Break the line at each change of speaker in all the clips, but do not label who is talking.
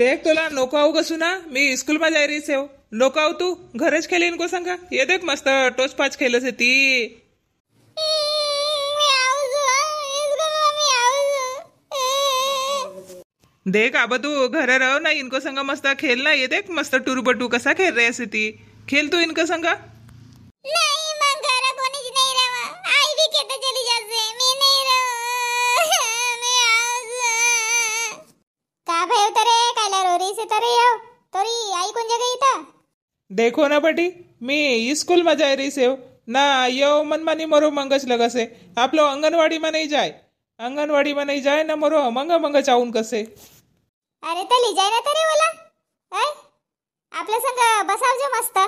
देख तुला नको आऊ कसू ना मी स्कूल मध्ये जा रही से नको आऊ तू घरच खेली इनको सांगा ये देख मस्त टोच पाच खेलस ती देख आबा तू घर राह ना इनको सांगा मस्त खेल ना ये देख मस्त टूर बटू कसा खेळ रे ती खेल तू इनको संगा सितारे येव तरी आई कोण देखो ना बटी मी स्कूलमा जाय रही सेव ना येव मनमानी मरो मंगच लगसे आपलं अंगणवाडी नाही जाय अंगणवाडीमा नाही जाय ना मरो मंगा मंगा चावून कसे
अरे तली जाय ना तरी बोला ऐ
आपल्या संग बसावजो मस्त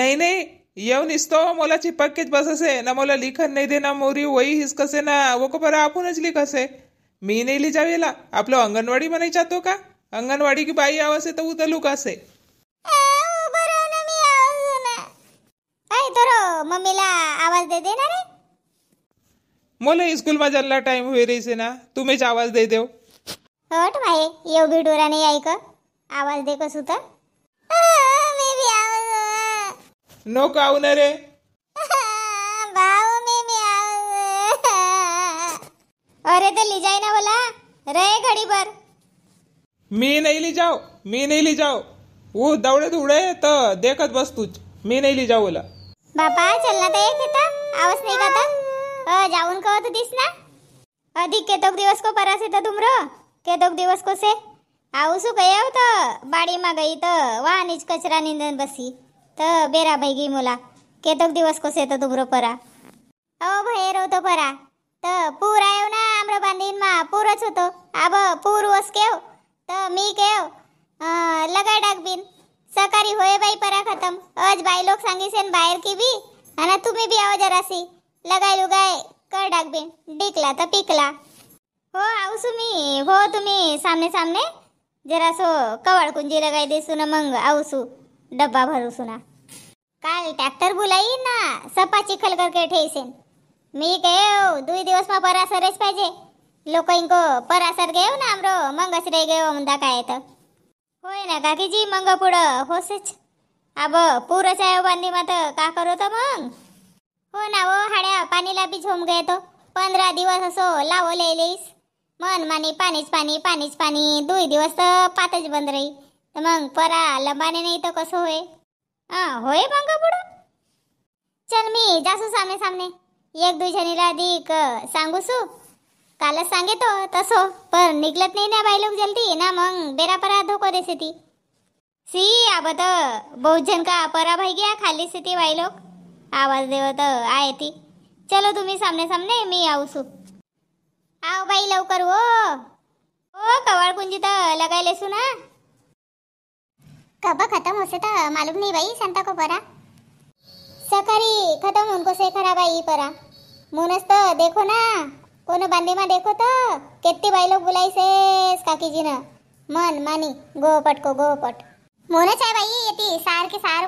नाही नाही येऊन इसतो मला बस बससे ना मला लिखन नाही दे ना मोरी वही हिस कसे ना वो को बरं आपणच लिखसे मी नाही लिजावेला आपलं अंगणवाडी म्हणायच्या जातो का अंगणवाडी की बाई आवाज तर उदलू कसे
मम्मीला आवाज दे देना
रे मोले स्कूल मा जल्ला टाइम रही से ना तुम्हीच आवाज दे देव
हट भाई डोरा नहीं आई का आवाज दे को तर मी भी
आवाज नो काऊ ना रे
भाऊ मी मी आवाज अरे ते जाए ना बोला रे घडी पर
मी नाही ली जाओ मी नाही ली जाओ वो दौड़े दुडे तो देखत बस तू मी नाही ली जाओ
बाबा चलला तर एक येतं आवाज नाही का तर जाऊन कव तू दिस ना अधिक केतोक दिवस को परास इथं तुमरो केतक दिवस को से सु गयो हो तो बाडी मा त वा निच कचरा निंदन बसी त बेरा भाई मुला केतक दिवस को से तो तुमरो परा अहो रो तो परा तो पूर आयो ना आम्र बांधीन मा पूरच होतो आब पूर केव तो मी लगा डाक डाकबीन सकारी होय बाई परा खतम आज बाई लोग सांगिसे बाहेर की बी आणि तुम्ही भी जरा जरासी लगाई लुगाय कर डाकबीन डिकला तर पिकला हो आवसू मी हो तुम्ही सामने सामने जरा सो कवाळ कुंजी लगाय सुना ना मग सु डब्बा भरू ना काल ट्रॅक्टर बुलाई ना सपा चिखल करके ठेसेन मी कहे दुई दिवस मा परा सरच पाहिजे लोकैको परासर गयो ना हाम्रो मङ्गसिरे गयो हुँदा काय त होइन काकीजी मङ्ग पुढं होसेच अब पुरो चाहियो बन्दीमा त का करो त मङ हो ना हो हाड्या पानी बी झोम गए तो पन्ध्र दिवस असो लावो ल्याइलिस मन मानी पानीच पानी पानीच पानी दुई दिवस त पातच बन्द रही त मङ परा लम्बाने नै त कसो होय अँ होय मग पुढं चल मी जासु सामने सामने एक दुई दिक साङ्गुसु सांगूसू कालच सांगेतो तसो पर निघलत नाही ना लोक जल्दी ना मग बेरा परा धोको देसे ती सी आबत बहुजन का परा भाई गया खाली से ती लोक आवाज देवत आहे ती चलो तुम्ही सामने सामने मी आवसू आव बाई लवकर हो ओ हो, कवाळ कुंजी तर लगायले सु ना कब खतम होसे तर मालूम नाही बाई सांगता को परा सकाळी खतम होऊन कसे खरा बाई परा म्हणूनच तर देखो ना कोनो बंदी मा देखो तो किती बाई लोक जी ना मन मानी गोपट को गोपट मोनच आहे बाई येते ती सार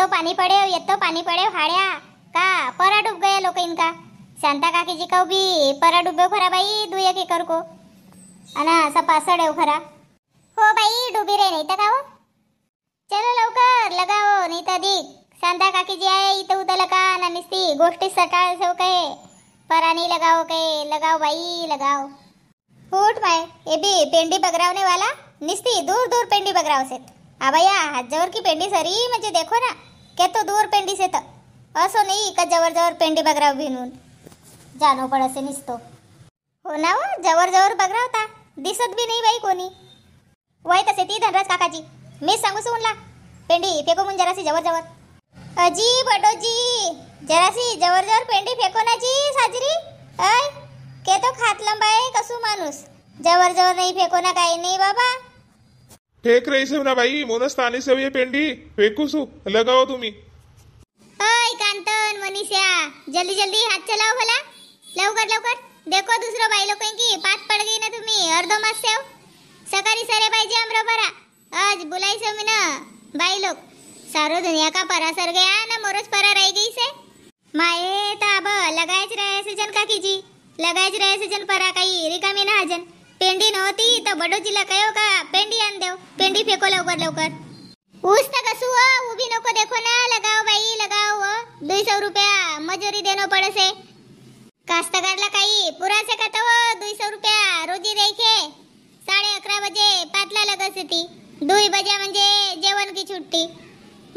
तो पानी पड़े हो पाणी पडेव पानी पाणी पडेव हाड्या का परा डूब गया लोक इनका शांता काकीजी कहू भी परा डुबे खरा बाई दुया के को अना सपा सडेव खरा हो भाई डुबी रे नहीं तर का चलो लवकर लगाओ नहीं तो दी शांता काकीजी आहे इथं उतरलं का ना निस्ती गोष्टी सकाळ कहे परानी लगाओ के लगाओ भाई लगाओ फूट माय ये बी पेंडी बगरावने वाला निस्ती दूर दूर पेंडी बगराव भैया भैया जवर की पेंडी सरी मुझे देखो ना के तो दूर पेंडी से तो असो नहीं का जवर जवर पेंडी बगराव नून जानो पण से निसतो हो ना जवर जवर बगराव बगरावता दिसत भी नहीं भाई कोनी वही तसे ती धनराज काकाजी मी सांगू सुनला पेंडी फेको म्हणून जरासी जवर जवर अजी बडोजी जरासी जवर जवर पेंडी फेको ना माणूस जवळ जवळ नाही फेको ना काही नाही बाबा
फेक रही ना बाई मोनस सेव ये पेंडी सु लगाओ तुम्ही
ओय कांतन मनीषा जल्दी जल्दी हात चलाव भला लवकर लवकर देखो दुसरा बाई लोक की पाच पड गई ना तुम्ही अर्धो मास सेव हो. सकाळी सरे पाहिजे आमरा परा आज बोलायचं मी ना बाई लोक सारो दुनिया का परा सर गया ना मोरज परा रह गई से माये ताब लगायच रहे सजन का कीजी લગાઈ જ રહે છે જન પરા કઈ રિકામી ના જન પેંડી નહોતી તો બડોજી લગાયો કા પેંડી આન દેવ પેંડી ફેંકો લવકર લવકર ઉસ તક સુઓ ઊભી નોકો દેખો ના લગાઓ ભાઈ લગાઓ 200 રૂપિયા મજૂરી દેનો પડે છે કાસ્તકારલા કઈ પૂરા છે કતો 200 રૂપિયા રોજી દેખે 11:30 બજે પાતલા લગસતી 2 બજે મંજે જેવન કી છુટ્ટી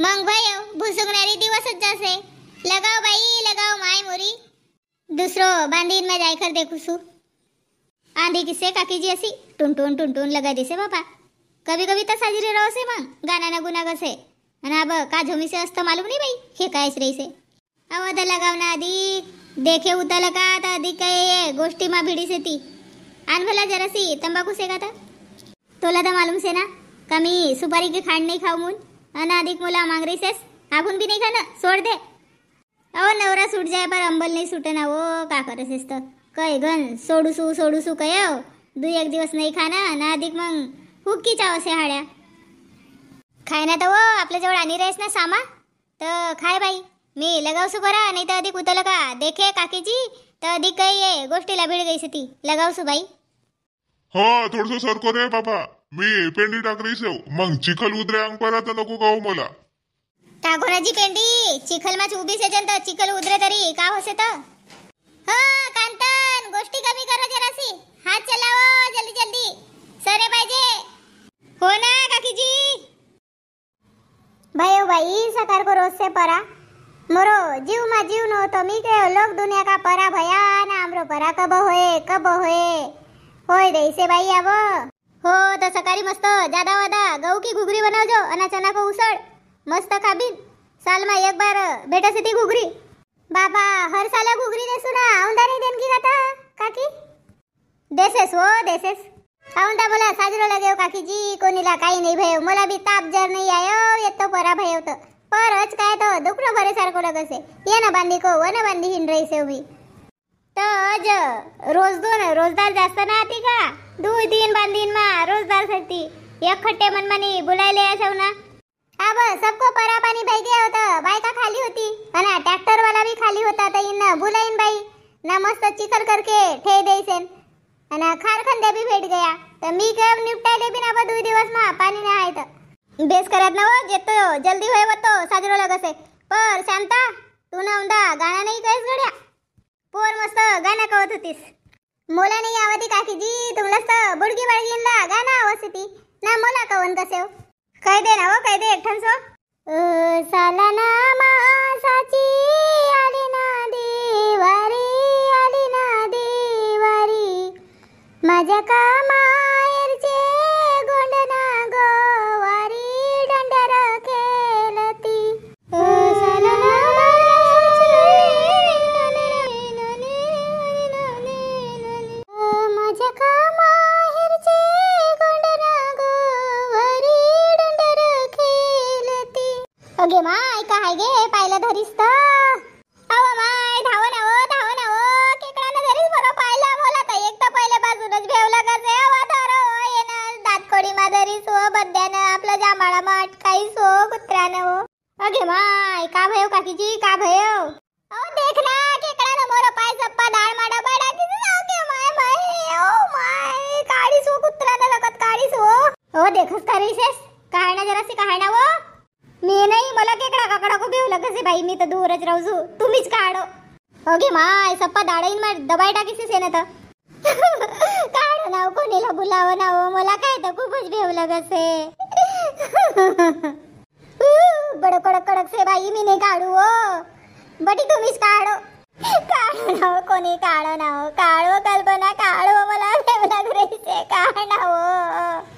મંગ ભાઈ ભૂસુકનારી દિવસ જ જશે લગાઓ ભાઈ લગાઓ માય મોરી दूसरो बांधीन में जायकर देखू सु आंधी किसे काकी जी असी टुनटुन टुनटुन लगाई दिसे बापा कभी कभी तर तो साजरी रहसे मग गाण्याना गुन्हा कसे आणि अब का झोमीसे असतं मालूम नाही बाई हे कायच रहीसे अवध लगावना अधिक देखे उतल का तर अधिक काय गोष्टी मा भिडी से ती आन भला जरासी तंबाकू से का तोला तर मालूम से ना कमी सुपारी की खांड नहीं खाऊ मुन अन अधिक मुला मांगरी से आखून बी नाही खाणं सोड दे सुट जाय पर अंबल नाही सुटे ना वो का करस गन सोडू गण सोडू सू काय दू एक दिवस नाही खाना ना अधिक मग हुकी चावसे हाड्या खाय ना तर आपल्या आपल्याजवळ आणि रेस ना सामा तर खाय बाई मी सू करा नाही तर अधिक उतरलं का देखे काकीजी तर अधिक काही ये गोष्टीला भिड गईस ती लगावसू बाई हो थोडस सरको रे बाबा मी पेंडी टाक रहीस मग चिखल उतरे अंग परत नको गाऊ मला का पेंडी चिखल माच उभी से जनता चिखल उधरे तरी का होसे तो हा हो, कांतन गोष्टी कमी करो जरासी हात चलाओ जल्दी जल्दी सरे पाहिजे हो ना काकीजी भाई भाई सकार को रोज से परा मोरो जीव मा जीव नो तो मी के लोक दुनिया का परा भया ना हमरो परा कब होए कब होए होय दैसे भाई अब हो तो सकारी मस्त ज्यादा वादा गौ की घुगरी जो अना चना को उसळ मस्त खाबीन साल मा एक बार भेटस ती घुगरी बाबा हर साला घुगरी देसू ना औंदा नाही देन की खाता काकी देसेस हो देसेस औंदा बोला साजरो काकी काकीजी कोणीला काही नाही भयो मला बी ताप जर नाही आयो येतो परा भयो तो परच काय तो दुखलो भरे सारखो लगस आहे ये ना बांधी को व ना बांधी हिंड रही से उभी तज रोज दोन रोजदार जास्त ना आती का दू तीन बांधीन मा रोजदार सेती एक खट्टे मनमानी बोलायले असाव ना अब सबको परा पानी बह गया होता का खाली होती अना ट्रैक्टर वाला भी खाली होता तो इन बुलाईन भाई ना मस्त चिखल करके ठे देसेन खार खारखंद्या भी भेट गया तो मी गव निपटायले बी ना बदू दिवस मा पानी ना आहे बेस करत ना वो हो, जेतो जल्दी होय तो साजरो से पर शांता तू ना उंदा गाना नहीं कैस गड्या पोर मस्त गाना कवत होतीस मोला नहीं आवती काकीजी तो बुडगी बाळगीनला गाना गाना होती ना मोला कवन कसे हो कैदे ना हो कैदे एकठांसो साला ना मासाची आली ना देवारी आली ना देवारी माझ्या कामा गे पायला धरीस तर अव माय धाव नाव धाव नाव केकडानं धरीस बरं पायला बोला तर एकदा तर पहिल्या बाजूनच भेवला करते अव धर हो, येणं दातकोडी मा धरीस हो बद्यानं आपलं जांभाळा मा अटकाईस हो कुत्र्यानं हो अगे माय का भयो काकीजी का भयो अहो देख ना केकडानं मोर पाय सप्पा दाळ माडा बाडा किती लावते माय माय ओ माय काळीस हो कुत्र्यानं लगत काळीस हो हो देखस का रिसेस काढणं जरासी काढणं वो लगच बाई मी तर दूरच राहू तुम्हीच काढ अगे माय सप्पा दाडाईन मार दबाई टाकीस आहे ना तर काढ ना कोणीला बोलाव ओ मला काय तर खूपच भेव लगच बड कडक कडक से बाई मी नाही काढू ओ बटी तुम्हीच काढ काढ ना कोणी काढ ना काढ कल्पना काढ मला भेव लागू राहायचे काढ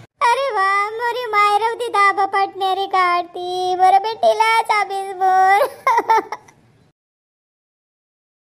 देवा मोरी मायरवती दाबा मेरी काढती बरं बेटीला चाबीस बोल